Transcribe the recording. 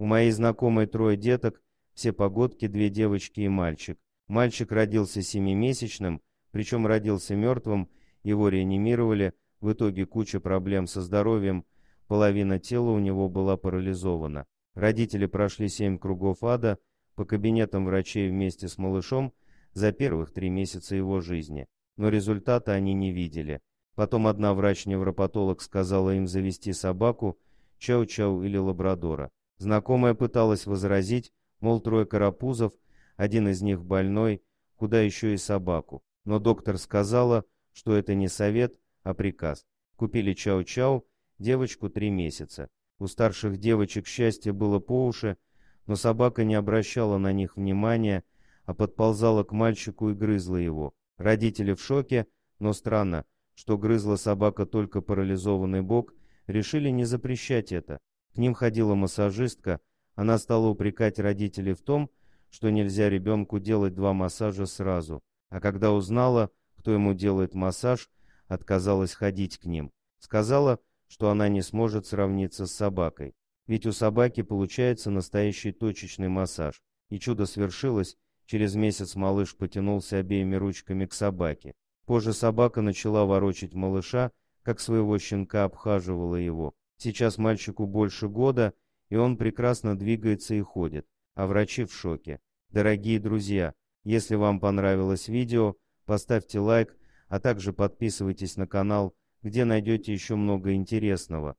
У моей знакомой трое деток, все погодки, две девочки и мальчик. Мальчик родился семимесячным, причем родился мертвым, его реанимировали, в итоге куча проблем со здоровьем, половина тела у него была парализована. Родители прошли семь кругов ада по кабинетам врачей вместе с малышом за первых три месяца его жизни, но результата они не видели. Потом одна врач-невропатолог сказала им завести собаку, чау-чау или лабрадора. Знакомая пыталась возразить, мол, трое карапузов, один из них больной, куда еще и собаку. Но доктор сказала, что это не совет, а приказ. Купили чау-чау, девочку три месяца. У старших девочек счастье было по уши, но собака не обращала на них внимания, а подползала к мальчику и грызла его. Родители в шоке, но странно, что грызла собака только парализованный бок, решили не запрещать это. К ним ходила массажистка, она стала упрекать родителей в том, что нельзя ребенку делать два массажа сразу, а когда узнала, кто ему делает массаж, отказалась ходить к ним. Сказала, что она не сможет сравниться с собакой. Ведь у собаки получается настоящий точечный массаж. И чудо свершилось, через месяц малыш потянулся обеими ручками к собаке. Позже собака начала ворочить малыша, как своего щенка обхаживала его. Сейчас мальчику больше года, и он прекрасно двигается и ходит, а врачи в шоке. Дорогие друзья, если вам понравилось видео, поставьте лайк, а также подписывайтесь на канал, где найдете еще много интересного.